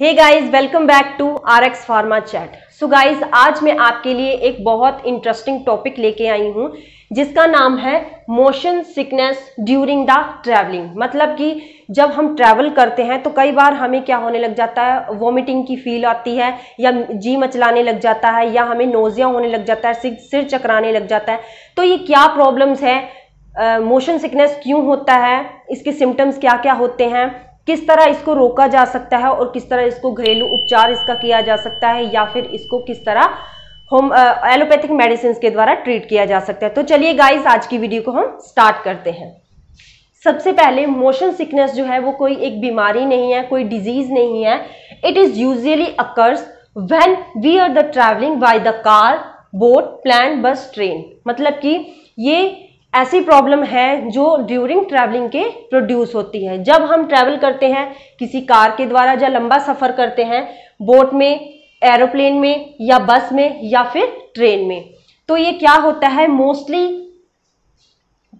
hey guys welcome back to R X pharma chat so guys आज मैं आपके लिए एक बहुत इंटरेस्टिंग टॉपिक लेके आई हूँ जिसका नाम है motion sickness during the travelling मतलब कि जब हम ट्रैवल करते हैं तो कई बार हमें क्या होने लग जाता है वॉमिटिंग की फील आती है या जी मचलाने लग जाता है या हमें नोजिया होने लग जाता है सिर चकराने लग जाता है तो ये क्या प्रॉब्लम्स है मोशन सिकनेस क्यों होता है इसके सिम्टम्स क्या क्या होते हैं किस तरह इसको रोका जा सकता है और किस तरह इसको घरेलू उपचार इसका किया जा सकता है या फिर इसको किस तरह होम एलोपैथिक मेडिसिन के द्वारा ट्रीट किया जा सकता है तो चलिए गाइस आज की वीडियो को हम स्टार्ट करते हैं सबसे पहले मोशन सिकनेस जो है वो कोई एक बीमारी नहीं है कोई डिजीज नहीं है it is usually occurs when we are the travelling by the car boat plane bus train मतलब कि ये ऐसी प्रॉब्लम है जो ड्यूरिंग ट्रैवलिंग के प्रोड्यूस होती है जब हम ट्रैवल करते हैं किसी कार के द्वारा या लंबा सफ़र करते हैं बोट में एरोप्लेन में या बस में या फिर ट्रेन में तो ये क्या होता है मोस्टली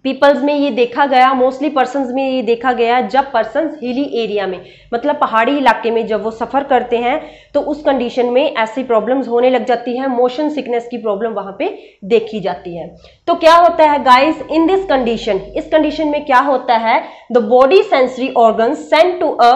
पीपल्स में ये देखा गया मोस्टली पर्सन में ये देखा गया जब पर्सन हिली एरिया में मतलब पहाड़ी इलाके में जब वो सफ़र करते हैं तो उस कंडीशन में ऐसी प्रॉब्लम्स होने लग जाती है मोशन सिकनेस की प्रॉब्लम वहाँ पे देखी जाती है तो क्या होता है गाइस इन दिस कंडीशन इस कंडीशन में क्या होता है the body sensory organ send to a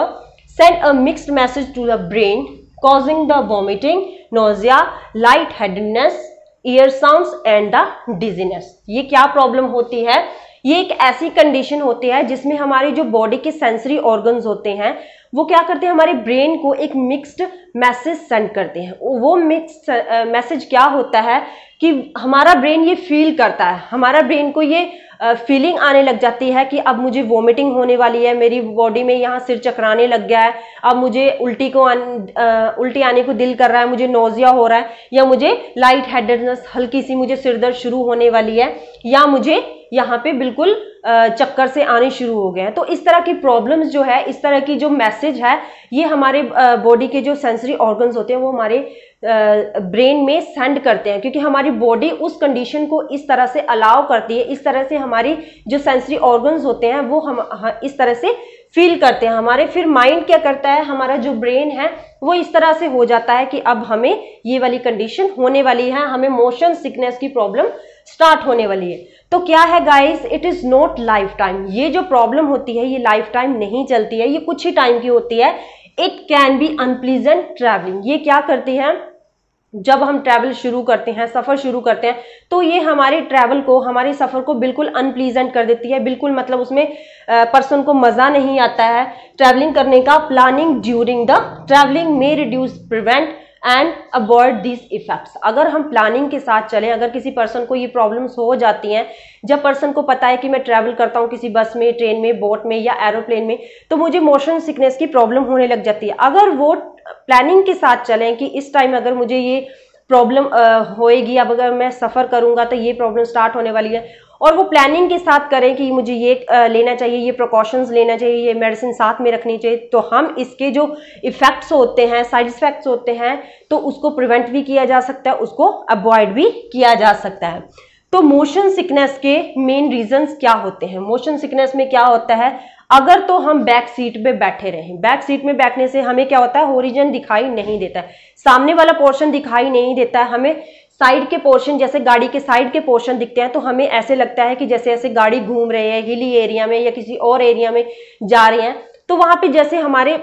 send a mixed message to the brain causing the vomiting nausea light headness ear sound and the dizziness ये क्या प्रॉब्लम होती है ये एक ऐसी कंडीशन होती है जिसमें हमारी जो बॉडी के सेंसरी ऑर्गन्स होते हैं वो क्या करते हैं हमारे ब्रेन को एक मिक्स्ड मैसेज सेंड करते हैं वो मिक्स्ड मैसेज क्या होता है कि हमारा ब्रेन ये फील करता है हमारा ब्रेन को ये फीलिंग आने लग जाती है कि अब मुझे वोमिटिंग होने वाली है मेरी बॉडी में यहाँ सिर चकराने लग गया है अब मुझे उल्टी को आ, उल्टी आने को दिल कर रहा है मुझे नोजिया हो रहा है या मुझे लाइट हेडनेस हल्की सी मुझे सिर दर्द शुरू होने वाली है या मुझे यहाँ पे बिल्कुल चक्कर से आने शुरू हो गए हैं तो इस तरह की प्रॉब्लम्स जो है इस तरह की जो मैसेज है ये हमारे बॉडी के जो सेंसरी ऑर्गन्स होते हैं वो हमारे ब्रेन में सेंड करते हैं क्योंकि हमारी बॉडी उस कंडीशन को इस तरह से अलाउ करती है इस तरह से हमारी जो सेंसरी ऑर्गन्स होते हैं वो हम इस तरह से फील करते हैं हमारे फिर माइंड क्या करता है हमारा जो ब्रेन है वो इस तरह से हो जाता है कि अब हमें ये वाली कंडीशन होने वाली है हमें मोशन सिकनेस की प्रॉब्लम स्टार्ट होने वाली है तो क्या है guys it is not life time ये जो प्रॉब्लम होती है ये लाइफ टाइम नहीं चलती है ये कुछ ही टाइम की होती है it can be unpleasant travelling ये क्या करती है जब हम ट्रैवल शुरू करते हैं सफ़र शुरू करते हैं तो ये हमारे ट्रैवल को हमारे सफ़र को बिल्कुल अनप्लीजेंट कर देती है बिल्कुल मतलब उसमें पर्सन को मज़ा नहीं आता है ट्रैवलिंग करने का प्लानिंग ड्यूरिंग द ट्रैवलिंग में reduce prevent and avoid this effects अगर हम प्लानिंग के साथ चलें अगर किसी पर्सन को ये प्रॉब्लम्स हो जाती हैं जब पर्सन को पता है कि मैं ट्रैवल करता हूँ किसी बस में ट्रेन में बोट में या एरोप्लेन में तो मुझे मोशन सिकनेस की प्रॉब्लम होने लग जाती है अगर वो प्लानिंग के साथ चलें कि इस टाइम अगर मुझे ये प्रॉब्लम होएगी अब अगर मैं सफ़र करूंगा तो ये प्रॉब्लम स्टार्ट होने वाली है और वो प्लानिंग के साथ करें कि मुझे ये लेना चाहिए ये प्रिकॉशंस लेना चाहिए ये मेडिसिन साथ में रखनी चाहिए तो हम इसके जो इफ़ेक्ट्स होते हैं साइड इफ़ेक्ट्स होते हैं तो उसको प्रिवेंट भी किया जा सकता है उसको अवॉइड भी किया जा सकता है तो मोशन सिकनेस के मेन रीजंस क्या होते हैं मोशन सिकनेस में क्या होता है अगर तो हम बैक सीट पे बैठे रहें बैक सीट में बैठने से हमें क्या होता है होरिजन दिखाई नहीं देता है सामने वाला पोर्शन दिखाई नहीं देता है हमें साइड के पोर्शन जैसे गाड़ी के साइड के पोर्शन दिखते हैं तो हमें ऐसे लगता है कि जैसे ऐसे गाड़ी घूम रहे हैं हिली एरिया में या किसी और एरिया में जा रहे हैं तो वहां पे जैसे हमारे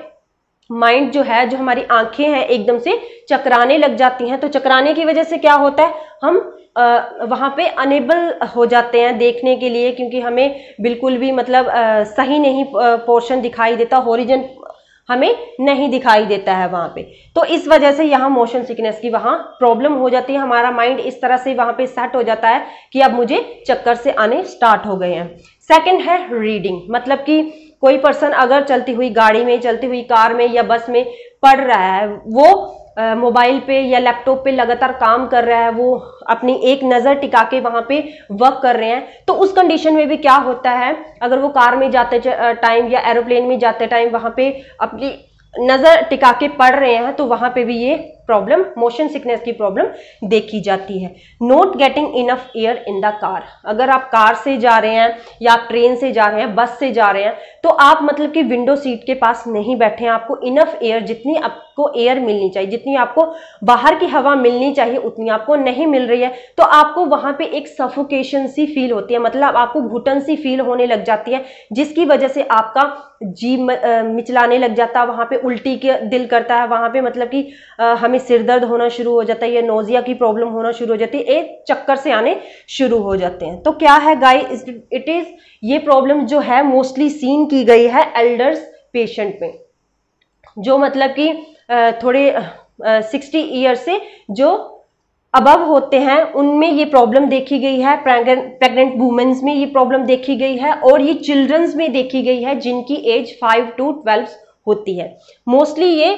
माइंड जो है जो हमारी आंखें हैं एकदम से चकराने लग जाती हैं तो चकराने की वजह से क्या होता है हम आ, वहाँ पे अनेबल हो जाते हैं देखने के लिए क्योंकि हमें बिल्कुल भी मतलब आ, सही नहीं पोर्शन दिखाई देता होरिजन हमें नहीं दिखाई देता है वहां पे तो इस वजह से यहाँ मोशन सिकनेस की वहां प्रॉब्लम हो जाती है हमारा माइंड इस तरह से वहां पे सेट हो जाता है कि अब मुझे चक्कर से आने स्टार्ट हो गए हैं सेकंड है रीडिंग मतलब कि कोई पर्सन अगर चलती हुई गाड़ी में चलती हुई कार में या बस में पढ़ रहा है वो मोबाइल पे या लैपटॉप पे लगातार काम कर रहा है वो अपनी एक नज़र टिका के वहाँ पे वर्क कर रहे हैं तो उस कंडीशन में भी क्या होता है अगर वो कार में जाते टाइम या एरोप्लेन में जाते टाइम वहाँ पे अपनी नज़र टिका के पढ़ रहे हैं तो वहाँ पे भी ये प्रॉब्लम मोशन सिकनेस की प्रॉब्लम देखी जाती है not getting enough air in the car अगर आप कार से जा रहे हैं या आप ट्रेन से जा रहे हैं बस से जा रहे हैं तो आप मतलब कि विंडो सीट के पास नहीं बैठे हैं आपको इनफ एयर जितनी आपको एयर मिलनी चाहिए जितनी आपको बाहर की हवा मिलनी चाहिए उतनी आपको नहीं मिल रही है तो आपको वहां पे एक सफोकेशन सी फील होती है मतलब आपको घुटन सी फील होने लग जाती है जिसकी वजह से आपका जी मिचलाने लग जाता है वहां पर उल्टी के दिल करता है वहां पर मतलब कि हमें में सिर दर्द होना शुरू हो जाता है या नोजिया की प्रॉब्लम होना शुरू हो जाती है एक चक्कर से आने शुरू हो जाते हैं तो क्या है गाय इट इज ये प्रॉब्लम जो है मोस्टली सीन की गई है एल्डर्स पेशेंट में जो मतलब कि थोड़े सिक्सटी ईयर से जो अबव होते हैं उनमें ये प्रॉब्लम देखी गई है प्रेग्नेंट वूमेन्स में ये प्रॉब्लम देखी गई है और ये चिल्ड्रंस में देखी गई है जिनकी एज फाइव टू ट्वेल्व होती है मोस्टली ये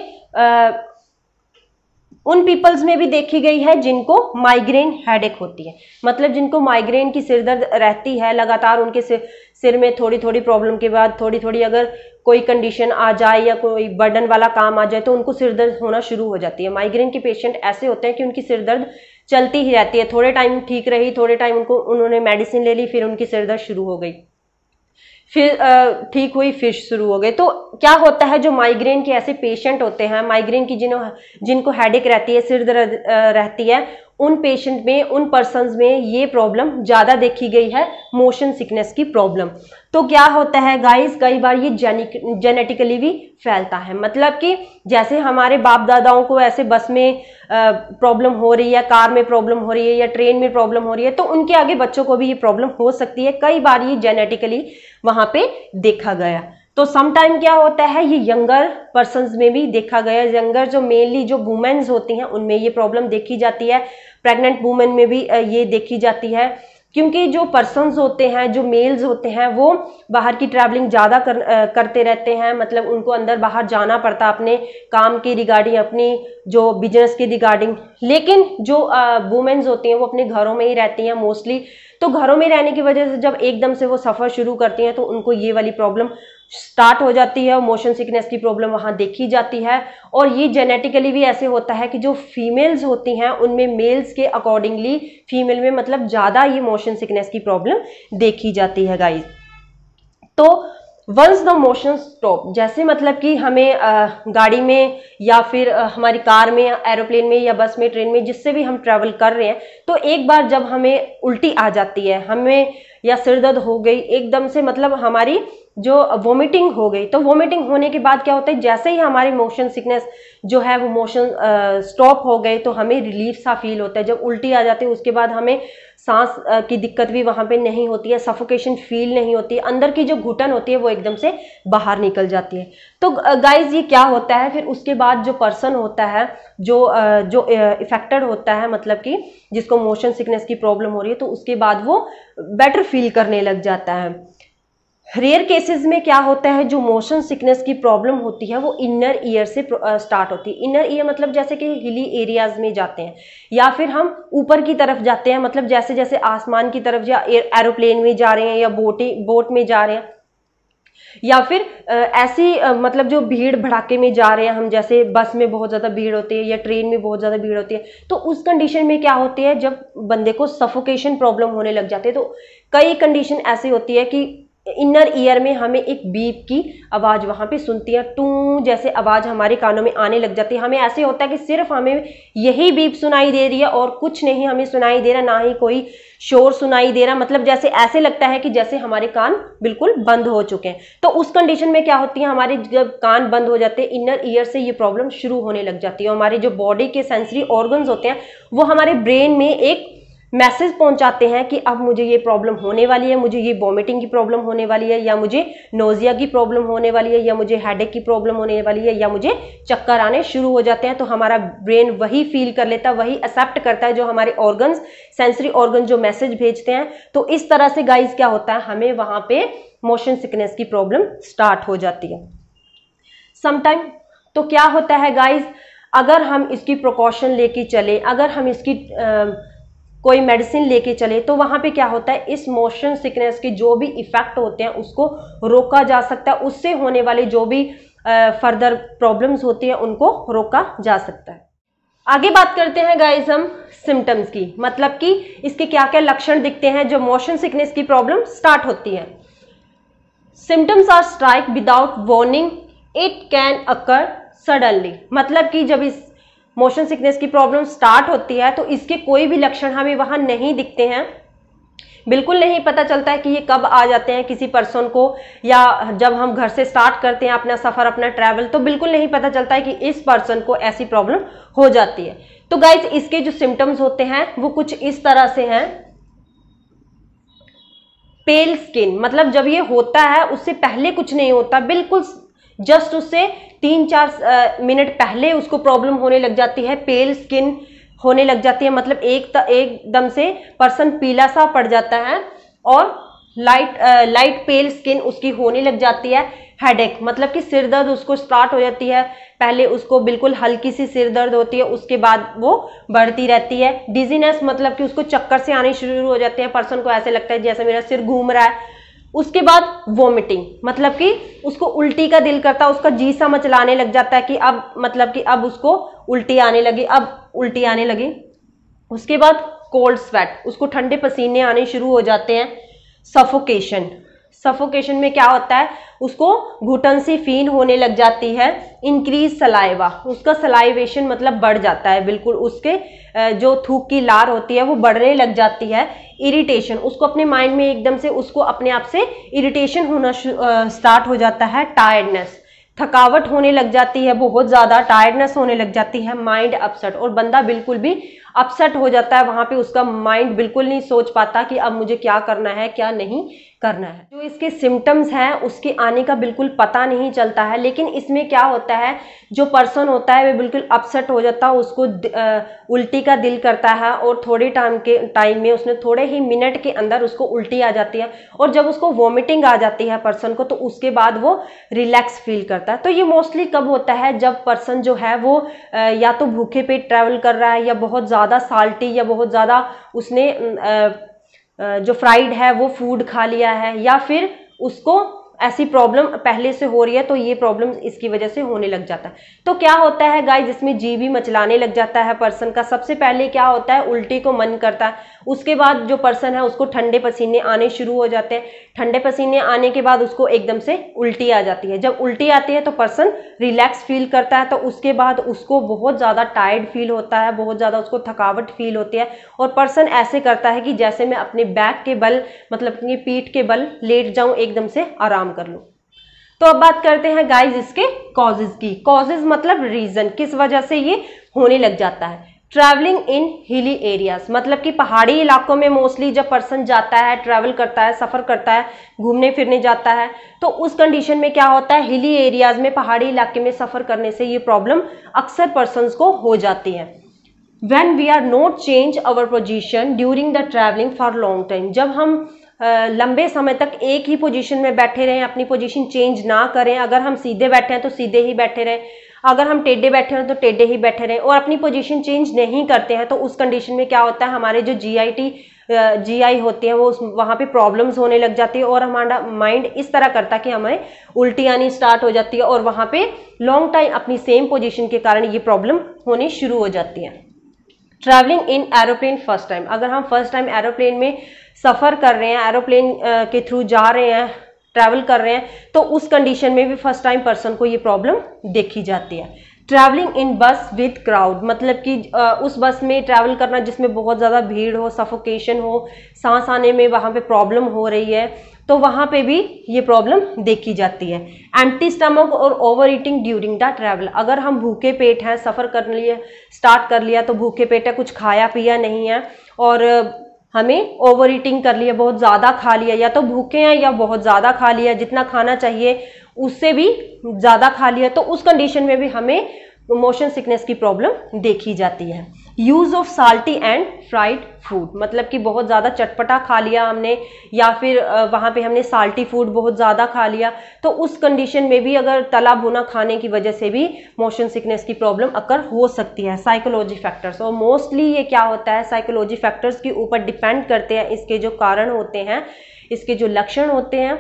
उन पीपल्स में भी देखी गई है जिनको माइग्रेन हेडेक होती है मतलब जिनको माइग्रेन की सिर दर्द रहती है लगातार उनके सिर सिर में थोड़ी थोड़ी प्रॉब्लम के बाद थोड़ी थोड़ी अगर कोई कंडीशन आ जाए या कोई बर्डन वाला काम आ जाए तो उनको सिर दर्द होना शुरू हो जाती है माइग्रेन के पेशेंट ऐसे होते हैं कि उनकी सिर दर्द चलती ही रहती है थोड़े टाइम ठीक रही थोड़े टाइम उनको उन्होंने मेडिसिन ले ली फिर उनकी सिर दर्द शुरू हो गई फिर ठीक हुई फिर शुरू हो गए तो क्या होता है जो माइग्रेन के ऐसे पेशेंट होते हैं माइग्रेन की जिन्हों जिनको हेडेक रहती है सिर दर्द रहती है उन पेशेंट में उन पर्सन में ये प्रॉब्लम ज़्यादा देखी गई है मोशन सिकनेस की प्रॉब्लम तो क्या होता है गाइस कई बार ये जेनिक जेनेटिकली भी फैलता है मतलब कि जैसे हमारे बाप दादाओं को ऐसे बस में प्रॉब्लम हो रही है कार में प्रॉब्लम हो रही है या ट्रेन में प्रॉब्लम हो रही है तो उनके आगे बच्चों को भी ये प्रॉब्लम हो सकती है कई बार ये जेनेटिकली वहाँ पर देखा गया तो समटाइम क्या होता है ये यंगर पर्सन में भी देखा गया है यंगर जो मेनली जो वुमेन्स होती हैं उनमें ये प्रॉब्लम देखी जाती है प्रेग्नेंट वुमेन में भी ये देखी जाती है क्योंकि जो पर्सनस होते हैं जो मेल्स होते हैं वो बाहर की ट्रैवलिंग ज़्यादा कर, करते रहते हैं मतलब उनको अंदर बाहर जाना पड़ता अपने काम के रिगार्डिंग अपनी जो बिजनेस के रिगार्डिंग लेकिन जो वुमेन्स होती हैं वो अपने घरों में ही रहती हैं मोस्टली तो घरों में रहने की वजह से जब एकदम से वो सफ़र शुरू करती हैं तो उनको ये वाली प्रॉब्लम स्टार्ट हो जाती है और मोशन सिकनेस की प्रॉब्लम वहाँ देखी जाती है और ये जेनेटिकली भी ऐसे होता है कि जो फीमेल्स होती हैं उनमें मेल्स के अकॉर्डिंगली फीमेल में मतलब ज़्यादा ये मोशन सिकनेस की प्रॉब्लम देखी जाती है गाइज तो वंस द मोशन स्टॉप जैसे मतलब कि हमें गाड़ी में या फिर हमारी कार में एरोप्लेन में या बस में ट्रेन में जिससे भी हम ट्रेवल कर रहे हैं तो एक बार जब हमें उल्टी आ जाती है हमें या सिर दर्द हो गई एकदम से मतलब हमारी जो वोमिटिंग हो गई तो वोमिटिंग होने के बाद क्या होता है जैसे ही हमारी मोशन सिकनेस जो है वो मोशन स्टॉप हो गए तो हमें रिलीफ सा फील होता है जब उल्टी आ जाती है उसके बाद हमें सांस की दिक्कत भी वहाँ पे नहीं होती है सफोकेशन फील नहीं होती है अंदर की जो घुटन होती है वो एकदम से बाहर निकल जाती है तो गाइज ये क्या होता है फिर उसके बाद जो पर्सन होता है जो जो इफेक्टेड होता है मतलब कि जिसको मोशन सिकनेस की प्रॉब्लम हो रही है तो उसके बाद वो बेटर फील करने लग जाता है रेयर केसेस में क्या होता है जो मोशन सिकनेस की प्रॉब्लम होती है वो इनर ईयर से स्टार्ट होती है इनर ईयर मतलब जैसे कि हिली एरियाज में जाते हैं या फिर हम ऊपर की तरफ जाते हैं मतलब जैसे जैसे आसमान की तरफ या एरोप्लेन में जा रहे हैं या बोटे बोट में जा रहे हैं या फिर ऐसी मतलब जो भीड़ भड़ाके में जा रहे हैं हम जैसे बस में बहुत ज़्यादा भीड़ होती है या ट्रेन में बहुत ज़्यादा भीड़ होती है तो उस कंडीशन में क्या होती है जब बंदे को सफोकेशन प्रॉब्लम होने लग जाती है तो कई कंडीशन ऐसी होती है कि इनर ईयर में हमें एक बीप की आवाज़ वहाँ पे सुनती है टू जैसे आवाज़ हमारे कानों में आने लग जाती है हमें ऐसे होता है कि सिर्फ हमें यही बीप सुनाई दे रही है और कुछ नहीं हमें सुनाई दे रहा ना ही कोई शोर सुनाई दे रहा मतलब जैसे ऐसे लगता है कि जैसे हमारे कान बिल्कुल बंद हो चुके हैं तो उस कंडीशन में क्या होती है हमारे जब कान बंद हो जाते हैं इनर ईयर से ये प्रॉब्लम शुरू होने लग जाती है हमारे जो बॉडी के सेंसरी ऑर्गन्स होते हैं वो हमारे ब्रेन में एक मैसेज पहुंचाते हैं कि अब मुझे ये प्रॉब्लम होने वाली है मुझे ये वॉमिटिंग की प्रॉब्लम होने वाली है या मुझे नोजिया की प्रॉब्लम होने वाली है या मुझे हेड की प्रॉब्लम होने वाली है या मुझे चक्कर आने शुरू हो जाते हैं तो हमारा ब्रेन वही फील कर लेता है वही एक्सेप्ट करता है जो हमारे ऑर्गन्स सेंसरी ऑर्गन जो मैसेज भेजते हैं तो इस तरह से गाइज क्या होता है हमें वहाँ पर मोशन सिकनेस की प्रॉब्लम स्टार्ट हो जाती है समटाइम तो क्या होता है गाइज अगर हम इसकी प्रिकॉशन लेके चले अगर हम इसकी आ, कोई मेडिसिन लेके चले तो वहाँ पे क्या होता है इस मोशन सिकनेस के जो भी इफ़ेक्ट होते हैं उसको रोका जा सकता है उससे होने वाले जो भी फर्दर प्रॉब्लम्स होती हैं उनको रोका जा सकता है आगे बात करते हैं गाइज हम सिम्टम्स की मतलब कि इसके क्या क्या लक्षण दिखते हैं जो मोशन सिकनेस की प्रॉब्लम स्टार्ट होती है symptoms are strike without warning it can occur suddenly मतलब कि जब इस मोशन सिकनेस की प्रॉब्लम स्टार्ट होती है तो इसके कोई भी लक्षण हमें वहाँ नहीं दिखते हैं बिल्कुल नहीं पता चलता है कि ये कब आ जाते हैं किसी पर्सन को या जब हम घर से स्टार्ट करते हैं अपना सफ़र अपना ट्रैवल तो बिल्कुल नहीं पता चलता है कि इस पर्सन को ऐसी प्रॉब्लम हो जाती है तो गाइज इसके जो सिम्टम्स होते हैं वो कुछ इस तरह से हैं पेल स्किन मतलब जब ये होता है उससे पहले कुछ नहीं होता बिल्कुल जस्ट उससे तीन चार मिनट पहले उसको प्रॉब्लम होने लग जाती है पेल स्किन होने लग जाती है मतलब एक एकदम से पर्सन पीला सा पड़ जाता है और light uh, light pale skin उसकी होने लग जाती है हेडेक मतलब कि सिर दर्द उसको स्टार्ट हो जाती है पहले उसको बिल्कुल हल्की सी सिर दर्द होती है उसके बाद वो बढ़ती रहती है डिजीनेस मतलब कि उसको चक्कर से आने शुरू हो जाते हैं पर्सन को ऐसे लगता है जैसे मेरा सिर घूम रहा है उसके बाद वोमिटिंग मतलब कि उसको उल्टी का दिल करता है उसका जीसा मचलाने लग जाता है कि अब मतलब कि अब उसको उल्टी आने लगी अब उल्टी आने लगी उसके बाद कोल्ड स्वेट उसको ठंडे पसीने आने शुरू हो जाते हैं सफोकेशन सफोकेशन में क्या होता है उसको घुटन सी फील होने लग जाती है इंक्रीज सलाइवा उसका सलाइवेशन मतलब बढ़ जाता है बिल्कुल उसके जो थूक की लार होती है वो बढ़ने लग जाती है इरिटेशन उसको अपने माइंड में एकदम से उसको अपने आप से इरिटेशन होना स्टार्ट हो जाता है टायर्डनेस थकावट होने लग जाती है बहुत ज़्यादा टायर्डनेस होने लग जाती है माइंड अपसेट और बंदा बिल्कुल भी अपसेट हो जाता है वहाँ पे उसका माइंड बिल्कुल नहीं सोच पाता कि अब मुझे क्या करना है क्या नहीं करना है जो इसके सिम्टम्स हैं उसके आने का बिल्कुल पता नहीं चलता है लेकिन इसमें क्या होता है जो पर्सन होता है वह बिल्कुल अपसेट हो जाता है उसको आ, उल्टी का दिल करता है और थोड़े टाइम के टाइम में उसने थोड़े ही मिनट के अंदर उसको उल्टी आ जाती है और जब उसको वॉमिटिंग आ जाती है पर्सन को तो उसके बाद वो रिलैक्स फील करता है तो ये मोस्टली कब होता है जब पर्सन जो है वो आ, या तो भूखे पेट ट्रैवल कर रहा है या बहुत ज़्यादा साल्टी या बहुत ज़्यादा उसने आ, जो फ्राइड है वो फूड खा लिया है या फिर उसको ऐसी प्रॉब्लम पहले से हो रही है तो ये प्रॉब्लम इसकी वजह से होने लग जाता है तो क्या होता है गाय जिसमें जी भी मचलाने लग जाता है पर्सन का सबसे पहले क्या होता है उल्टी को मन करता है उसके बाद जो पर्सन है उसको ठंडे पसीने आने शुरू हो जाते हैं ठंडे पसीने आने के बाद उसको एकदम से उल्टी आ जाती है जब उल्टी आती है तो पर्सन रिलैक्स फील करता है तो उसके बाद उसको बहुत ज़्यादा टायर्ड फील होता है बहुत ज़्यादा उसको थकावट फील होती है और पर्सन ऐसे करता है कि जैसे मैं अपने बैक के बल मतलब अपनी पीठ के बल लेट जाऊँ एकदम से आराम कर लो तो अब बात करते हैं गाइज इसके कॉजेज की कॉजेज मतलब रीजन किस वजह से ये होने लग जाता है ट्रैवलिंग इन हिली एरियाज मतलब कि पहाड़ी इलाकों में मोस्टली जब पर्सन जाता है ट्रैवल करता है सफ़र करता है घूमने फिरने जाता है तो उस कंडीशन में क्या होता है हिली एरियाज में पहाड़ी इलाके में सफ़र करने से ये प्रॉब्लम अक्सर पर्सन को हो जाती है when we are not change our position during the travelling for long time जब हम लंबे समय तक एक ही पोजीशन में बैठे रहें अपनी पोजीशन चेंज ना करें अगर हम सीधे बैठे हैं तो सीधे ही बैठे रहें अगर हम टेढ़े बैठे हैं तो टेढ़े ही बैठे रहें और अपनी पोजीशन चेंज नहीं करते हैं तो उस कंडीशन में क्या होता है हमारे जो जीआईटी जीआई होते हैं वो उस वहाँ पे प्रॉब्लम्स होने लग जाती है और हमारा माइंड इस तरह करता है कि हमें उल्टी आनी स्टार्ट हो जाती है और वहाँ पर लॉन्ग टाइम अपनी सेम पोजिशन के कारण ये प्रॉब्लम होनी शुरू हो जाती है travelling in aeroplane first time अगर हम फर्स्ट टाइम एरोप्लेन में सफ़र कर रहे हैं एरोप्लेन के थ्रू जा रहे हैं ट्रैवल कर रहे हैं तो उस कंडीशन में भी फर्स्ट टाइम पर्सन को ये प्रॉब्लम देखी जाती है ट्रैवलिंग इन बस विद क्राउड मतलब कि उस बस में ट्रैवल करना जिसमें बहुत ज़्यादा भीड़ हो सफोकेशन हो सांस आने में वहाँ पे प्रॉब्लम हो रही है तो वहाँ पे भी ये प्रॉब्लम देखी जाती है एंटी स्टमक और overeating during the travel अगर हम भूखे पेट हैं सफ़र कर लिए स्टार्ट कर लिया तो भूखे पेट है कुछ खाया पिया नहीं है और हमें ओवर ईटिंग कर लिया बहुत ज़्यादा खा लिया या तो भूखे हैं या बहुत ज़्यादा खा लिया जितना खाना चाहिए उससे भी ज़्यादा खा लिया तो उस कंडीशन में भी हमें मोशन सिकनेस की प्रॉब्लम देखी जाती है use of salty and fried food मतलब कि बहुत ज़्यादा चटपटा खा लिया हमने या फिर वहाँ पे हमने साल्टी फूड बहुत ज़्यादा खा लिया तो उस कंडीशन में भी अगर तला भुना खाने की वजह से भी मोशन सिकनेस की प्रॉब्लम अक्कर हो सकती है साइकोलॉजी फैक्टर्स और मोस्टली ये क्या होता है साइकोलॉजी फैक्टर्स के ऊपर डिपेंड करते हैं इसके जो कारण होते हैं इसके जो लक्षण होते हैं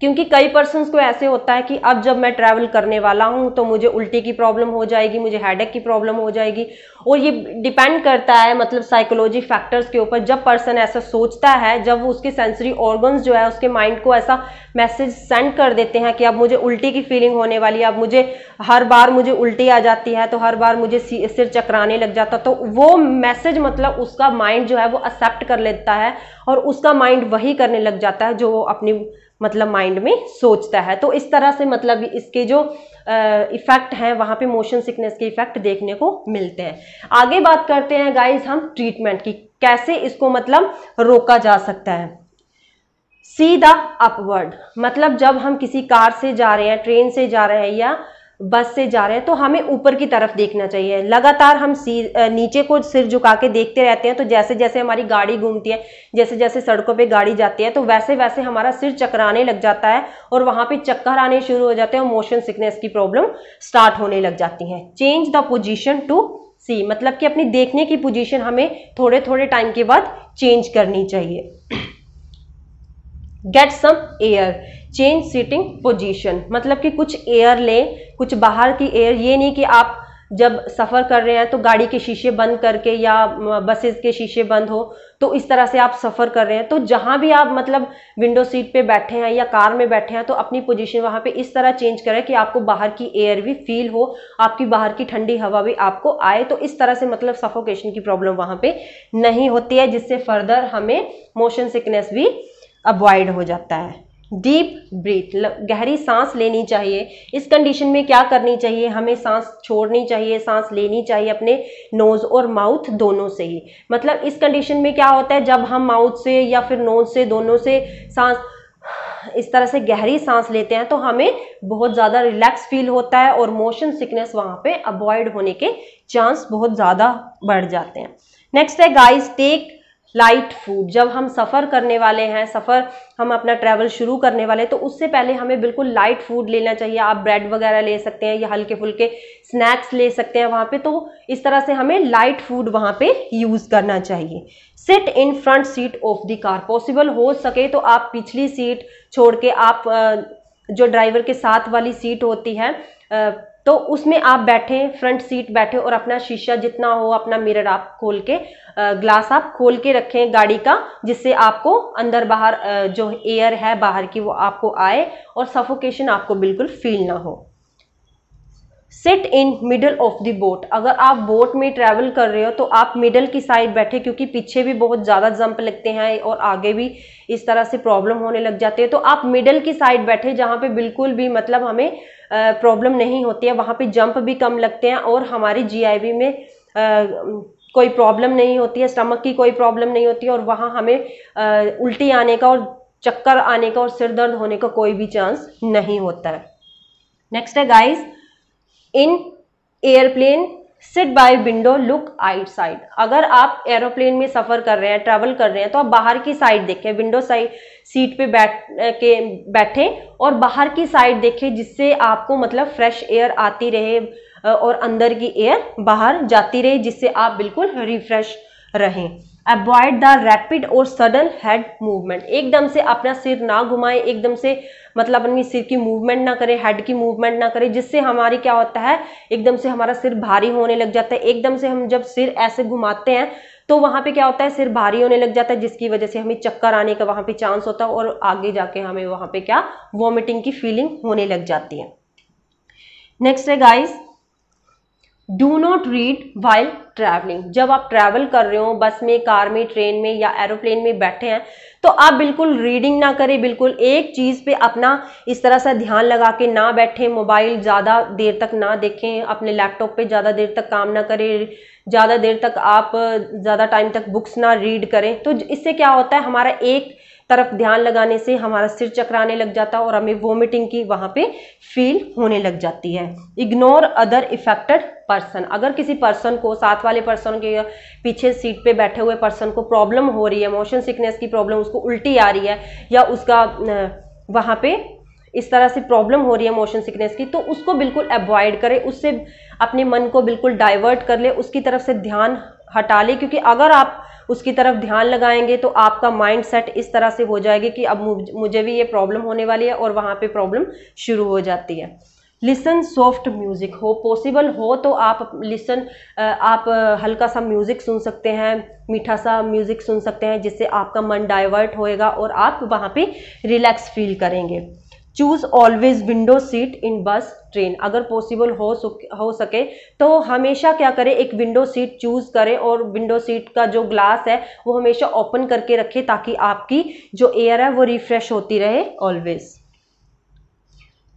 क्योंकि कई पर्सन को ऐसे होता है कि अब जब मैं ट्रैवल करने वाला हूँ तो मुझे उल्टी की प्रॉब्लम हो जाएगी मुझे हेड की प्रॉब्लम हो जाएगी और ये डिपेंड करता है मतलब साइकोलॉजी फैक्टर्स के ऊपर जब पर्सन ऐसा सोचता है जब उसके सेंसरी ऑर्गन्स जो है उसके माइंड को ऐसा मैसेज सेंड कर देते हैं कि अब मुझे उल्टी की फीलिंग होने वाली है अब मुझे हर बार मुझे उल्टी आ जाती है तो हर बार मुझे सिर चकराने लग जाता तो वो मैसेज मतलब उसका माइंड जो है वो एक्सेप्ट कर लेता है और उसका माइंड वही करने लग जाता है जो वो अपनी मतलब माइंड में सोचता है तो इस तरह से मतलब इसके जो इफ़ेक्ट हैं वहाँ पे मोशन सिकनेस के इफ़ेक्ट देखने को मिलते हैं आगे बात करते हैं गाइज हम ट्रीटमेंट की कैसे इसको मतलब रोका जा सकता है सीधा अपवर्ड मतलब जब हम किसी कार से जा रहे हैं ट्रेन से जा रहे हैं या बस से जा रहे हैं तो हमें ऊपर की तरफ देखना चाहिए लगातार हम नीचे को सिर झुका के देखते रहते हैं तो जैसे जैसे हमारी गाड़ी घूमती है जैसे जैसे सड़कों पे गाड़ी जाती है तो वैसे वैसे हमारा सिर चकराने लग जाता है और वहां पे चक्कर आने शुरू हो जाते हैं और मोशन सिकनेस की प्रॉब्लम स्टार्ट होने लग जाती है change the position to see मतलब कि अपनी देखने की पोजिशन हमें थोड़े थोड़े टाइम के बाद चेंज करनी चाहिए get some air change seating position मतलब कि कुछ एयर लें कुछ बाहर की एयर ये नहीं कि आप जब सफ़र कर रहे हैं तो गाड़ी के शीशे बंद करके या बसेस के शीशे बंद हो तो इस तरह से आप सफ़र कर रहे हैं तो जहाँ भी आप मतलब विंडो सीट पे बैठे हैं या कार में बैठे हैं तो अपनी पोजीशन वहाँ पे इस तरह चेंज करें कि आपको बाहर की एयर भी फील हो आपकी बाहर की ठंडी हवा भी आपको आए तो इस तरह से मतलब सफोकेशन की प्रॉब्लम वहाँ पर नहीं होती है जिससे फर्दर हमें मोशन सिकनेस भी अवॉइड हो जाता है डीप ब्रीथ गहरी सांस लेनी चाहिए इस कंडीशन में क्या करनी चाहिए हमें सांस छोड़नी चाहिए सांस लेनी चाहिए अपने नोज़ और माउथ दोनों से ही मतलब इस कंडीशन में क्या होता है जब हम माउथ से या फिर नोज़ से दोनों से सांस इस तरह से गहरी सांस लेते हैं तो हमें बहुत ज़्यादा रिलैक्स फील होता है और मोशन सिकनेस वहाँ पे अवॉइड होने के चांस बहुत ज़्यादा बढ़ जाते हैं नेक्स्ट है गाइस टेक लाइट फूड जब हम सफ़र करने वाले हैं सफ़र हम अपना ट्रैवल शुरू करने वाले हैं तो उससे पहले हमें बिल्कुल लाइट फूड लेना चाहिए आप ब्रेड वगैरह ले सकते हैं या हल्के फुल्के स्नैक्स ले सकते हैं वहाँ पे तो इस तरह से हमें लाइट फूड वहाँ पे यूज़ करना चाहिए sit in front seat of the car possible हो सके तो आप पिछली सीट छोड़ के आप जो ड्राइवर के साथ वाली सीट होती है तो उसमें आप बैठें फ्रंट सीट बैठे और अपना शीशा जितना हो अपना मिरर आप खोल के ग्लास आप खोल के रखें गाड़ी का जिससे आपको अंदर बाहर जो एयर है बाहर की वो आपको आए और सफोकेशन आपको बिल्कुल फील ना हो sit in middle of the boat अगर आप बोट में ट्रैवल कर रहे हो तो आप मिडल की साइड बैठे क्योंकि पीछे भी बहुत ज़्यादा जंप लगते हैं और आगे भी इस तरह से प्रॉब्लम होने लग जाते हैं तो आप मिडल की साइड बैठे जहाँ पे बिल्कुल भी मतलब हमें प्रॉब्लम नहीं होती है वहाँ पे जंप भी कम लगते हैं और हमारी जीआईबी में आ, कोई प्रॉब्लम नहीं होती है स्टमक की कोई प्रॉब्लम नहीं होती है और वहाँ हमें आ, उल्टी आने का और चक्कर आने का और सिर दर्द होने का कोई भी चांस नहीं होता है नेक्स्ट है guys in airplane sit by window look outside अगर आप एरोप्लेन में सफ़र कर रहे हैं ट्रैवल कर रहे हैं तो आप बाहर की साइड देखें विंडो साइड सीट पे बैठ के बैठें और बाहर की साइड देखें जिससे आपको मतलब फ्रेश एयर आती रहे और अंदर की एयर बाहर जाती रहे जिससे आप बिल्कुल रिफ्रेश रहें अवॉइड द रैपिड और सडन हेड मूवमेंट एकदम से अपना सिर ना घुमाएं एकदम से मतलब अपनी सिर की मूवमेंट ना करें हेड की मूवमेंट ना करें जिससे हमारी क्या होता है एकदम से हमारा सिर भारी होने लग जाता है एकदम से हम जब सिर ऐसे घुमाते हैं तो वहाँ पे क्या होता है सिर भारी होने लग जाता है जिसकी वजह से हमें चक्कर आने का वहाँ पे चांस होता है और आगे जाके हमें वहाँ पे क्या वॉमिटिंग की फीलिंग होने लग जाती है नेक्स्ट है guys do not read while travelling जब आप ट्रैवल कर रहे हो बस में कार में ट्रेन में या एरोप्लेन में बैठे हैं तो आप बिल्कुल रीडिंग ना करें बिल्कुल एक चीज़ पे अपना इस तरह से ध्यान लगा के ना बैठें मोबाइल ज़्यादा देर तक ना देखें अपने लैपटॉप पे ज़्यादा देर तक काम ना करें ज़्यादा देर तक आप ज़्यादा टाइम तक बुक्स ना रीड करें तो इससे क्या होता है हमारा एक तरफ ध्यान लगाने से हमारा सिर चकराने लग जाता है और हमें वोमिटिंग की वहाँ पे फील होने लग जाती है इग्नोर अदर इफेक्टेड पर्सन अगर किसी पर्सन को साथ वाले पर्सन के पीछे सीट पे बैठे हुए पर्सन को प्रॉब्लम हो रही है मोशन सिकनेस की प्रॉब्लम उसको उल्टी आ रही है या उसका वहाँ पे इस तरह से प्रॉब्लम हो रही है मोशन सिकनेस की तो उसको बिल्कुल अवॉइड करें उससे अपने मन को बिल्कुल डाइवर्ट कर ले उसकी तरफ से ध्यान हटा लें क्योंकि अगर आप उसकी तरफ ध्यान लगाएंगे तो आपका माइंड सेट इस तरह से हो जाएगी कि अब मुझे भी ये प्रॉब्लम होने वाली है और वहाँ पे प्रॉब्लम शुरू हो जाती है लिसन सॉफ्ट म्यूज़िक हो पॉसिबल हो तो आप लिसन आप हल्का सा म्यूज़िक सुन सकते हैं मीठा सा म्यूज़िक सुन सकते हैं जिससे आपका मन डाइवर्ट होएगा और आप वहाँ पे रिलैक्स फील करेंगे choose always window seat in bus train अगर पॉसिबल हो हो सके तो हमेशा क्या करें एक विंडो सीट चूज करें और विंडो सीट का जो ग्लास है वो हमेशा ओपन करके रखें ताकि आपकी जो एयर है वो रिफ्रेश होती रहे ऑलवेज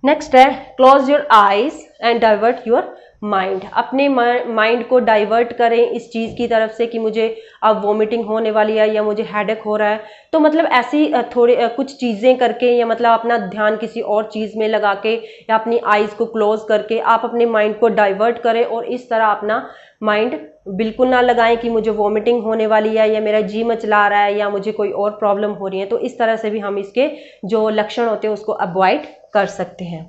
नेक्स्ट है close your eyes and divert your mind अपने माइंड को डाइवर्ट करें इस चीज़ की तरफ से कि मुझे अब वॉमिटिंग होने वाली है या मुझे हेडेक हो रहा है तो मतलब ऐसी थोड़े कुछ चीज़ें करके या मतलब अपना ध्यान किसी और चीज़ में लगा के या अपनी आइज़ को क्लोज़ करके आप अपने माइंड को डाइवर्ट करें और इस तरह अपना माइंड बिल्कुल ना लगाएं कि मुझे वॉमिटिंग होने वाली है या मेरा जी मचला रहा है या मुझे कोई और प्रॉब्लम हो रही है तो इस तरह से भी हम इसके जो लक्षण होते हैं उसको अवॉइड कर सकते हैं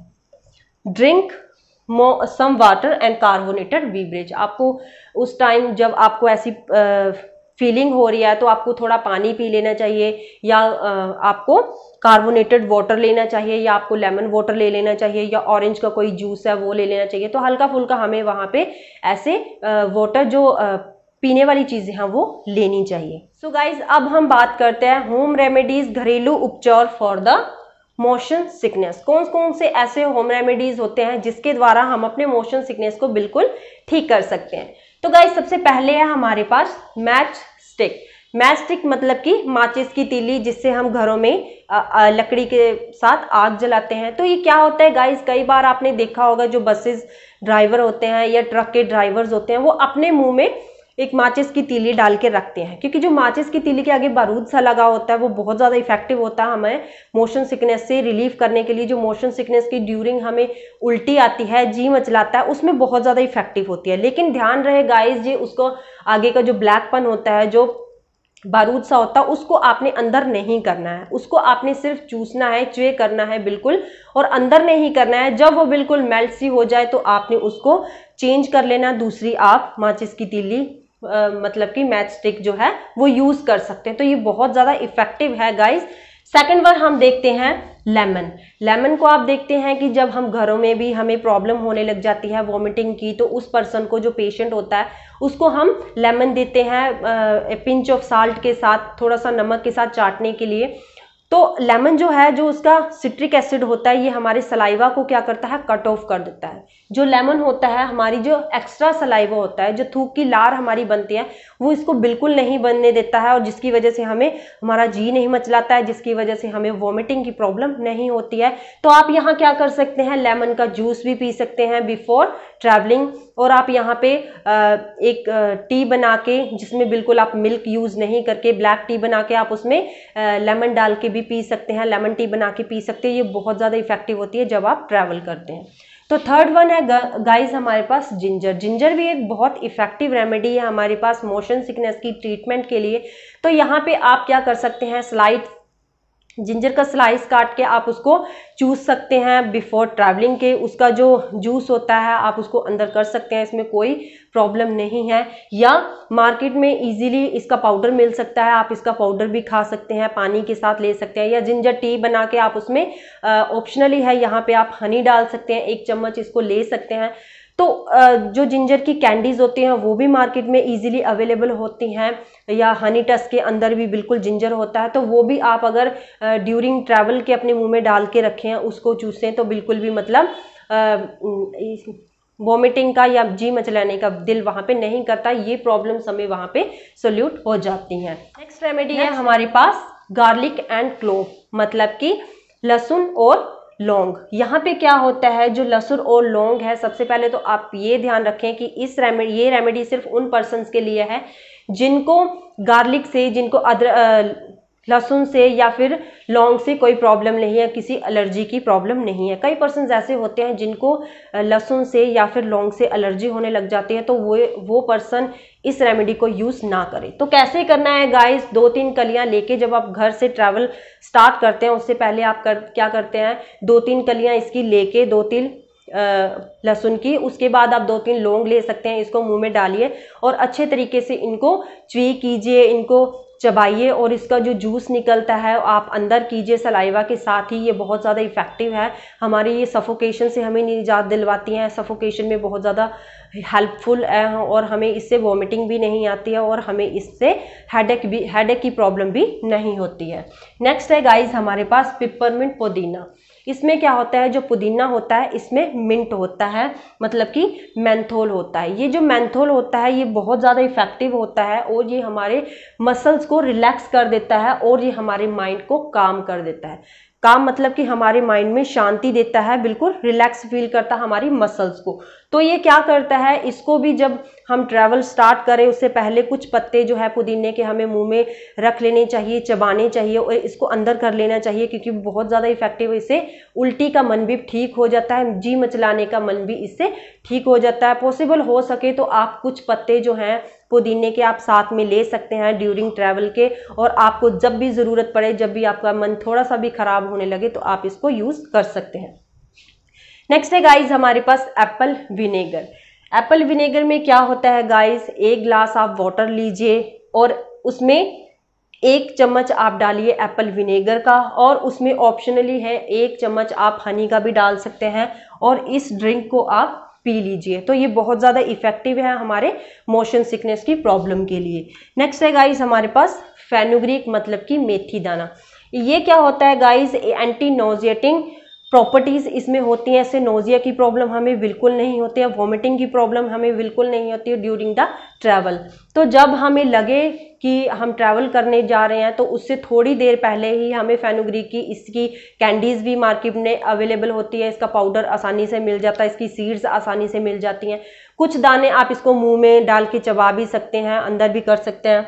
drink some water and carbonated beverage आपको उस टाइम जब आपको ऐसी फीलिंग हो रही है तो आपको थोड़ा पानी पी लेना चाहिए या आपको कार्बोनेटेड वाटर लेना चाहिए या आपको लेमन वाटर ले लेना चाहिए या ऑरेंज का कोई जूस है वो ले लेना चाहिए तो हल्का फुल्का हमें वहाँ पे ऐसे वाटर जो पीने वाली चीज़ें हैं वो लेनी चाहिए सो so गाइज अब हम बात करते हैं होम रेमेडीज़ घरेलू उपचार फॉर द मोशन सिकनेस कौन कौन से ऐसे होम रेमेडीज होते हैं जिसके द्वारा हम अपने मोशन सिकनेस को बिल्कुल ठीक कर सकते हैं तो गाइज सबसे पहले है हमारे पास मैच स्टिक मैच स्टिक मतलब कि माचिस की तीली जिससे हम घरों में लकड़ी के साथ आग जलाते हैं तो ये क्या होता है गाइस कई बार आपने देखा होगा जो बसेस ड्राइवर होते हैं या ट्रक के ड्राइवर्स होते हैं वो अपने मुंह में एक माचिस की तीली डाल के रखते हैं क्योंकि जो माचिस की तीली के आगे बारूद सा लगा होता है वो बहुत ज़्यादा इफेक्टिव होता है हमें मोशन सिकनेस से रिलीफ करने के लिए जो मोशन सिकनेस की ड्यूरिंग हमें उल्टी आती है जी मचलाता है उसमें बहुत ज़्यादा इफेक्टिव होती है लेकिन ध्यान रहे गाइस ये उसको आगे का जो ब्लैकपन होता है जो बारूद सा होता है उसको आपने अंदर नहीं करना है उसको आपने सिर्फ चूसना है चुए करना है बिल्कुल और अंदर नहीं करना है जब वो बिल्कुल मेल्ट सी हो जाए तो आपने उसको चेंज कर लेना दूसरी आप माचिस की तीली मतलब कि मैच स्टिक जो है वो यूज़ कर सकते हैं तो ये बहुत ज़्यादा इफेक्टिव है गाइज सेकेंड वन हम देखते हैं लेमन लेमन को आप देखते हैं कि जब हम घरों में भी हमें प्रॉब्लम होने लग जाती है वॉमिटिंग की तो उस पर्सन को जो पेशेंट होता है उसको हम लेमन देते हैं पिंच ऑफ साल्ट के साथ थोड़ा सा नमक के साथ चाटने के लिए तो लेमन जो है जो उसका सिट्रिक एसिड होता है ये हमारे सलाइवा को क्या करता है कट ऑफ कर देता है जो लेमन होता है हमारी जो एक्स्ट्रा सलाइवा होता है जो थूक की लार हमारी बनती है वो इसको बिल्कुल नहीं बनने देता है और जिसकी वजह से हमें हमारा जी नहीं मचलाता है जिसकी वजह से हमें वॉमिटिंग की प्रॉब्लम नहीं होती है तो आप यहाँ क्या कर सकते हैं लेमन का जूस भी पी सकते हैं बिफोर ट्रैवलिंग और आप यहाँ पे एक टी बना के जिसमें बिल्कुल आप मिल्क यूज़ नहीं करके ब्लैक टी बना के आप उसमें लेमन डाल के भी पी सकते हैं लेमन टी बना के पी सकते हैं ये बहुत ज़्यादा इफेक्टिव होती है जब आप ट्रैवल करते हैं तो थर्ड वन है गाइस हमारे पास जिंजर जिंजर भी एक बहुत इफेक्टिव रेमेडी है हमारे पास मोशन सिकनेस की ट्रीटमेंट के लिए तो यहाँ पे आप क्या कर सकते हैं स्लाइड जिंजर का स्लाइस काट के आप उसको चूस सकते हैं बिफोर ट्रैवलिंग के उसका जो जूस होता है आप उसको अंदर कर सकते हैं इसमें कोई प्रॉब्लम नहीं है या मार्केट में इजीली इसका पाउडर मिल सकता है आप इसका पाउडर भी खा सकते हैं पानी के साथ ले सकते हैं या जिंजर टी बना के आप उसमें ऑप्शनली है यहाँ पे आप हनी डाल सकते हैं एक चम्मच इसको ले सकते हैं तो जो जिंजर की कैंडीज होती हैं वो भी मार्केट में इजीली अवेलेबल होती हैं या हनी टस के अंदर भी बिल्कुल जिंजर होता है तो वो भी आप अगर ड्यूरिंग ट्रैवल के अपने मुंह में डाल के रखें उसको चूसें तो बिल्कुल भी मतलब वॉमिटिंग का या जी मचलाने का दिल वहाँ पे नहीं करता ये प्रॉब्लम हमें वहाँ पे सोल्यूट हो जाती हैं नेक्स्ट रेमेडी है हमारे पास गार्लिक एंड क्लोव मतलब कि लहसुन और लौंग यहाँ पे क्या होता है जो लहसुन और लौंग है सबसे पहले तो आप ये ध्यान रखें कि इस रेमेडी ये रेमेडी सिर्फ उन पर्सनस के लिए है जिनको गार्लिक से जिनको अदर लहसुन से या फिर लौंग से कोई प्रॉब्लम नहीं है किसी एलर्जी की प्रॉब्लम नहीं है कई पर्सन ऐसे होते हैं जिनको लहसुन से या फिर लौंग से एलर्जी होने लग जाती है तो वो वो पर्सन इस रेमेडी को यूज़ ना करें तो कैसे करना है गाइस दो तीन कलियां लेके जब आप घर से ट्रैवल स्टार्ट करते हैं उससे पहले आप कर क्या करते हैं दो तीन कलियाँ इसकी ले दो तीन लहसुन की उसके बाद आप दो तीन लौंग ले सकते हैं इसको मुंह में डालिए और अच्छे तरीके से इनको च्वी कीजिए इनको चबाइए और इसका जो जूस निकलता है आप अंदर कीजिए सलाइवा के साथ ही ये बहुत ज़्यादा इफ़ेक्टिव है हमारी ये सफोकेशन से हमें निजात दिलवाती हैं सफोकेशन में बहुत ज़्यादा हेल्पफुल है और हमें इससे वॉमिटिंग भी नहीं आती है और हमें इससे हेडेक भी हेडेक की प्रॉब्लम भी नहीं होती है नेक्स्ट है गाइज हमारे पास पिपरमिंट पुदीना इसमें क्या होता है जो पुदीना होता है इसमें मिंट होता है मतलब कि मैंथोल होता है ये जो मैंथोल होता है ये बहुत ज़्यादा इफेक्टिव होता है और ये हमारे मसल्स को रिलैक्स कर देता है और ये हमारे माइंड को काम कर देता है काम मतलब कि हमारे माइंड में शांति देता है बिल्कुल रिलैक्स फील करता है हमारी मसल्स को तो ये क्या करता है इसको भी जब हम ट्रैवल स्टार्ट करें उससे पहले कुछ पत्ते जो है पुदीने के हमें मुंह में रख लेने चाहिए चबाने चाहिए और इसको अंदर कर लेना चाहिए क्योंकि बहुत ज़्यादा इफेक्टिव इससे उल्टी का मन भी ठीक हो जाता है जी मचलाने का मन भी इससे ठीक हो जाता है पॉसिबल हो सके तो आप कुछ पत्ते जो हैं पुदीने के आप साथ में ले सकते हैं ड्यूरिंग ट्रैवल के और आपको जब भी ज़रूरत पड़े जब भी आपका मन थोड़ा सा भी ख़राब होने लगे तो आप इसको यूज़ कर सकते हैं नेक्स्ट है गाइज हमारे पास एप्पल विनेगर एप्पल विनेगर में क्या होता है गाइज एक ग्लास आप वाटर लीजिए और उसमें एक चम्मच आप डालिए एप्पल विनेगर का और उसमें ऑप्शनली है एक चम्मच आप हनी का भी डाल सकते हैं और इस ड्रिंक को आप पी लीजिए तो ये बहुत ज़्यादा इफेक्टिव है हमारे मोशन सिकनेस की प्रॉब्लम के लिए नेक्स्ट है गाइज हमारे पास फेनुग्रीक मतलब कि मेथी दाना ये क्या होता है गाइज एंटी नोजिएटिंग प्रॉपर्टीज़ इसमें होती हैं ऐसे नोजिया की प्रॉब्लम हमें बिल्कुल नहीं होती है वॉमिटिंग की प्रॉब्लम हमें बिल्कुल नहीं होती है ड्यूरिंग द ट्रैवल तो जब हमें लगे कि हम ट्रैवल करने जा रहे हैं तो उससे थोड़ी देर पहले ही हमें फेनुग्रीक की इसकी कैंडीज़ भी मार्केट में अवेलेबल होती है इसका पाउडर आसानी से मिल जाता है इसकी सीड्स आसानी से मिल जाती हैं कुछ दाने आप इसको मुँह में डाल के चबा भी सकते हैं अंदर भी कर सकते हैं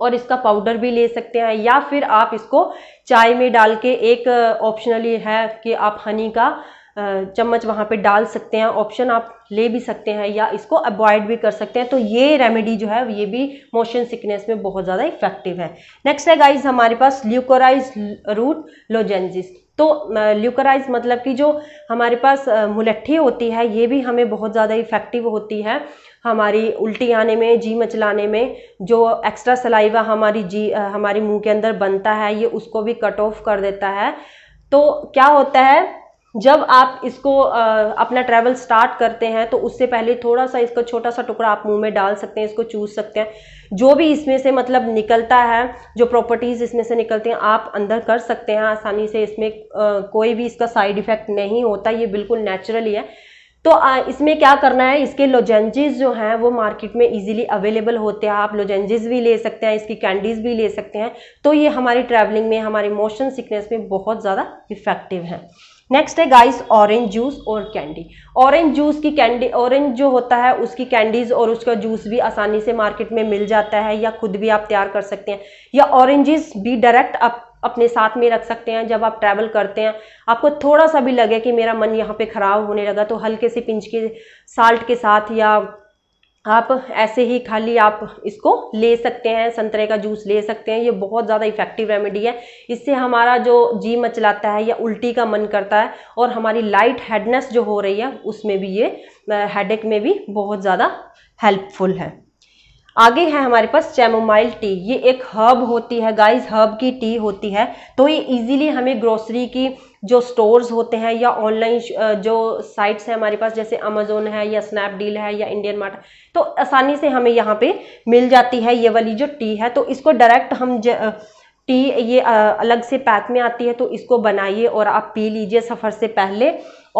और इसका पाउडर भी ले सकते हैं या फिर आप इसको चाय में डाल के एक ऑप्शनली है कि आप हनी का चम्मच वहाँ पे डाल सकते हैं ऑप्शन आप ले भी सकते हैं या इसको अवॉइड भी कर सकते हैं तो ये रेमेडी जो है ये भी मोशन सिकनेस में बहुत ज़्यादा इफेक्टिव है नेक्स्ट है गाइज हमारे पास ल्यूकोराइज रूट लोजेंजिस तो ल्यूकोराइज मतलब कि जो हमारे पास मुलट्ठी होती है ये भी हमें बहुत ज़्यादा इफेक्टिव होती है हमारी उल्टी आने में जी मचलाने में जो एक्स्ट्रा सलाइवा हमारी जी हमारे मुंह के अंदर बनता है ये उसको भी कट ऑफ कर देता है तो क्या होता है जब आप इसको अपना ट्रैवल स्टार्ट करते हैं तो उससे पहले थोड़ा सा इसका छोटा सा टुकड़ा आप मुंह में डाल सकते हैं इसको चूस सकते हैं जो भी इसमें से मतलब निकलता है जो प्रॉपर्टीज़ इसमें से निकलते हैं आप अंदर कर सकते हैं आसानी से इसमें कोई भी इसका साइड इफ़ेक्ट नहीं होता ये बिल्कुल नेचुरली है तो इसमें क्या करना है इसके लोजेंजेस जो हैं वो मार्केट में इजीली अवेलेबल होते हैं आप लोजेंजेस भी ले सकते हैं इसकी कैंडीज़ भी ले सकते हैं तो ये हमारी ट्रैवलिंग में हमारे मोशन सिकनेस में बहुत ज़्यादा इफेक्टिव हैं नेक्स्ट है गाइस ऑरेंज जूस और कैंडी ऑरेंज जूस की कैंडी ऑरेंज जो होता है उसकी कैंडीज और उसका जूस भी आसानी से मार्केट में मिल जाता है या खुद भी आप तैयार कर सकते हैं या ऑरेंजेस भी डायरेक्ट आप अपने साथ में रख सकते हैं जब आप ट्रैवल करते हैं आपको थोड़ा सा भी लगे कि मेरा मन यहाँ पे ख़राब होने लगा तो हल्के से पिंच के साल्ट के साथ या आप ऐसे ही खाली आप इसको ले सकते हैं संतरे का जूस ले सकते हैं ये बहुत ज़्यादा इफेक्टिव रेमेडी है इससे हमारा जो जी मचलाता है या उल्टी का मन करता है और हमारी लाइट हेडनेस जो हो रही है उसमें भी ये हेडेक में भी बहुत ज़्यादा हेल्पफुल है आगे है हमारे पास चैमोमाइल टी ये एक हर्ब होती है गाइस हर्ब की टी होती है तो ये इजीली हमें ग्रोसरी की जो स्टोर्स होते हैं या ऑनलाइन जो साइट्स हैं हमारे पास जैसे अमेजोन है या स्नैपडील है या इंडियन मार्ट तो आसानी से हमें यहाँ पे मिल जाती है ये वाली जो टी है तो इसको डायरेक्ट हम टी ये अलग से पैक में आती है तो इसको बनाइए और आप पी लीजिए सफ़र से पहले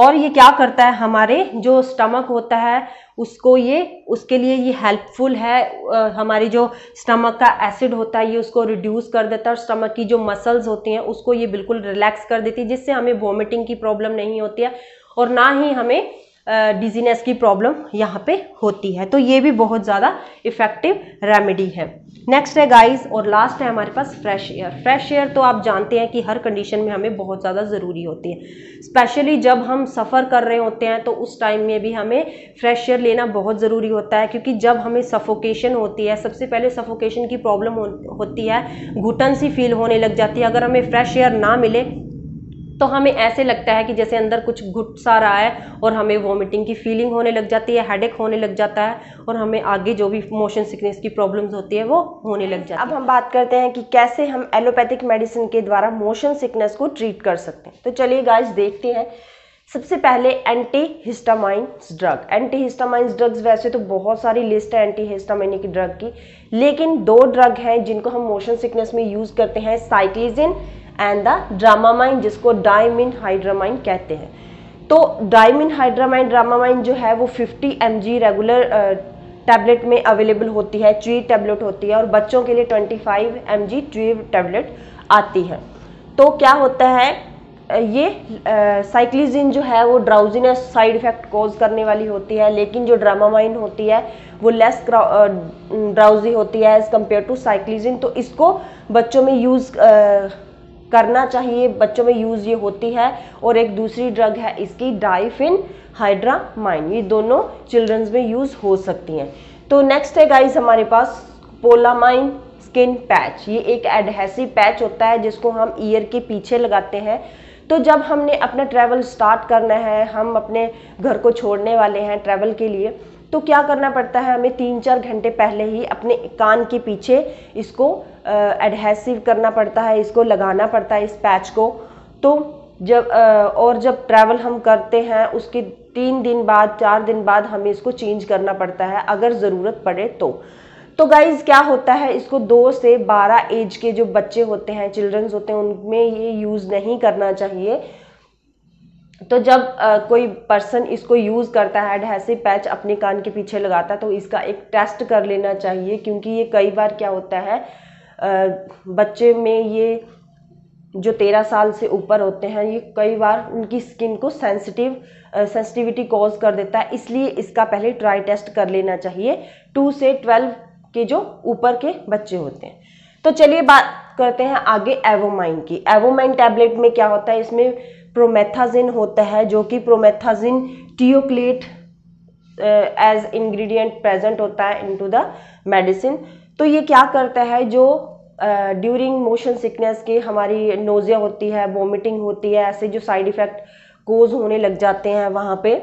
और ये क्या करता है हमारे जो स्टमक होता है उसको ये उसके लिए ये हेल्पफुल है हमारी जो स्टमक का एसिड होता है ये उसको रिड्यूस कर देता है और स्टमक की जो मसल्स होती हैं उसको ये बिल्कुल रिलैक्स कर देती है जिससे हमें वॉमिटिंग की प्रॉब्लम नहीं होती है और ना ही हमें डिजीनेस की प्रॉब्लम यहाँ पे होती है तो ये भी बहुत ज़्यादा इफेक्टिव रेमेडी है नेक्स्ट है गाइस और लास्ट है हमारे पास फ्रेश एयर फ्रेश एयर तो आप जानते हैं कि हर कंडीशन में हमें बहुत ज़्यादा ज़रूरी होती है स्पेशली जब हम सफ़र कर रहे होते हैं तो उस टाइम में भी हमें फ्रेश एयर लेना बहुत ज़रूरी होता है क्योंकि जब हमें सफोकेशन होती है सबसे पहले सफोकेशन की प्रॉब्लम होती है घुटन सी फील होने लग जाती है अगर हमें फ्रेश एयर ना मिले तो हमें ऐसे लगता है कि जैसे अंदर कुछ घुट सा रहा है और हमें वॉमिटिंग की फीलिंग होने लग जाती है हेडेक होने लग जाता है और हमें आगे जो भी मोशन सिकनेस की प्रॉब्लम्स होती है वो होने लग जाती है अब हम बात करते हैं कि कैसे हम एलोपैथिक मेडिसिन के द्वारा मोशन सिकनेस को ट्रीट कर सकते हैं तो चलिए गाइज देखते हैं सबसे पहले antihistamines drug antihistamines drugs वैसे तो बहुत सारी लिस्ट है एंटी हिस्टामाइनिक ड्रग की लेकिन दो ड्रग हैं जिनको हम मोशन सिकनेस में यूज़ करते हैं साइक्लिजिन एंड द ड्रामामाइन जिसको डायमिन हाइड्रामाइन कहते हैं तो डायमिन हाइड्रामाइन ड्रामामाइन जो है वो 50 एम रेगुलर टैबलेट में अवेलेबल होती है चुई टैबलेट होती है और बच्चों के लिए 25 फाइव एम जी टैबलेट आती है तो क्या होता है ये साइक्लिजिन जो है वो ड्राउजीनेस साइड इफेक्ट कोज करने वाली होती है लेकिन जो ड्रामामाइन होती है वो लेस ड्राउजी होती है एज़ कम्पेयर टू साइक्लिजिन तो इसको बच्चों में यूज़ करना चाहिए बच्चों में यूज़ ये होती है और एक दूसरी ड्रग है इसकी डाइफिन हाइड्रामाइन ये दोनों चिल्ड्रंस में यूज़ हो सकती हैं तो नेक्स्ट है गाइस हमारे पास पोलामाइन स्किन पैच ये एक एडहेसिव पैच होता है जिसको हम ईयर के पीछे लगाते हैं तो जब हमने अपना ट्रैवल स्टार्ट करना है हम अपने घर को छोड़ने वाले हैं ट्रैवल के लिए तो क्या करना पड़ता है हमें तीन चार घंटे पहले ही अपने कान के पीछे इसको एडहेसिव करना पड़ता है इसको लगाना पड़ता है इस पैच को तो जब और जब ट्रैवल हम करते हैं उसके तीन दिन बाद चार दिन बाद हमें इसको चेंज करना पड़ता है अगर ज़रूरत पड़े तो तो गाइज क्या होता है इसको दो से बारह एज के जो बच्चे होते हैं चिल्ड्रंस होते हैं उनमें ये यूज़ नहीं करना चाहिए तो जब आ, कोई पर्सन इसको यूज़ करता है एडहेसिव पैच अपने कान के पीछे लगाता है तो इसका एक टेस्ट कर लेना चाहिए क्योंकि ये कई बार क्या होता है बच्चे में ये जो तेरह साल से ऊपर होते हैं ये कई बार उनकी स्किन को सेंसिटिव सेंसिटिविटी कॉज कर देता है इसलिए इसका पहले ट्राई टेस्ट कर लेना चाहिए टू से ट्वेल्व के जो ऊपर के बच्चे होते हैं तो चलिए बात करते हैं आगे एवोमाइन की एवोमाइन टैबलेट में क्या होता है इसमें प्रोमेथाजिन होता है जो कि promethazine teoclate as ingredient present होता है इनटू द मेडिसिन तो ये क्या करता है जो ड्यूरिंग मोशन सिकनेस की हमारी नोज़िया होती है वोमिटिंग होती है ऐसे जो साइड इफ़ेक्ट कोज होने लग जाते हैं वहाँ पे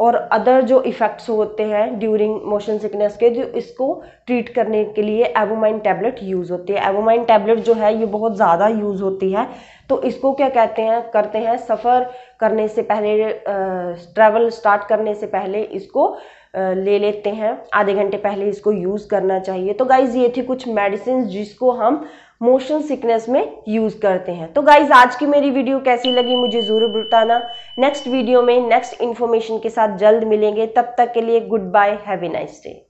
और अदर जो इफ़ेक्ट्स होते हैं ड्यूरिंग मोशन सिकनेस के जो इसको ट्रीट करने के लिए एवोमाइन टैबलेट यूज़ होती है एवोमाइन टैबलेट जो है ये बहुत ज़्यादा यूज़ होती है तो इसको क्या कहते हैं करते हैं सफ़र करने से पहले ट्रैवल स्टार्ट करने से पहले इसको ले लेते हैं आधे घंटे पहले इसको यूज़ करना चाहिए तो गाइज़ ये थी कुछ मेडिसिन जिसको हम मोशन सिकनेस में यूज़ करते हैं तो गाइज आज की मेरी वीडियो कैसी लगी मुझे ज़रूर बताना नेक्स्ट वीडियो में नेक्स्ट इन्फॉर्मेशन के साथ जल्द मिलेंगे तब तक के लिए goodbye have a nice day